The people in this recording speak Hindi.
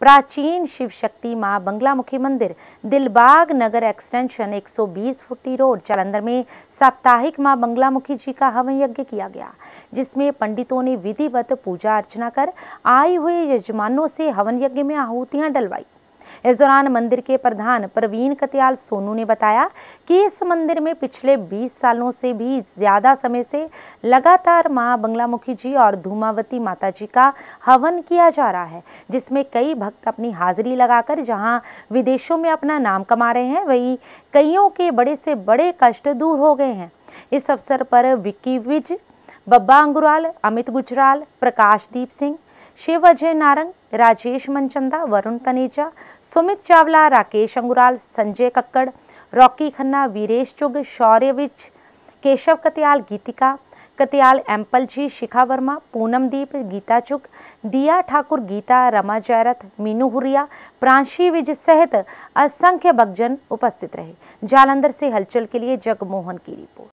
प्राचीन शिव शक्ति माँ बंगला मुखी मंदिर दिलबाग नगर एक्सटेंशन 120 फुटी रोड जालंधर में साप्ताहिक बंगला बंगलामुखी जी का हवन यज्ञ किया गया जिसमें पंडितों ने विधिवत पूजा अर्चना कर आई हुए यजमानों से हवन यज्ञ में आहूतियाँ डलवाई इस दौरान मंदिर के प्रधान प्रवीण कतियाल सोनू ने बताया कि इस मंदिर में पिछले 20 सालों से भी ज़्यादा समय से लगातार माँ बंगलामुखी जी और धूमावती माता जी का हवन किया जा रहा है जिसमें कई भक्त अपनी हाजिरी लगाकर जहाँ विदेशों में अपना नाम कमा रहे हैं वही कईयों के बड़े से बड़े कष्ट दूर हो गए हैं इस अवसर पर विक्की विज बब्बा अंगुराल अमित गुजराल प्रकाशदीप सिंह शिव अजय नारंग राजेश मनचंदा वरुण तनेजा सुमित चावला राकेश अंगुराल संजय कक्कड़ रॉकी खन्ना वीरेश चुग शौर्य विच केशव कतियाल गीतिका कतियाल एम्पल जी शिखा वर्मा पूनमदीप गीता चुग दिया ठाकुर गीता रमा जयरथ मीनू हुरिया प्रांशी विज सहित असंख्य भगजन उपस्थित रहे जालंधर से हलचल के लिए जगमोहन की रिपोर्ट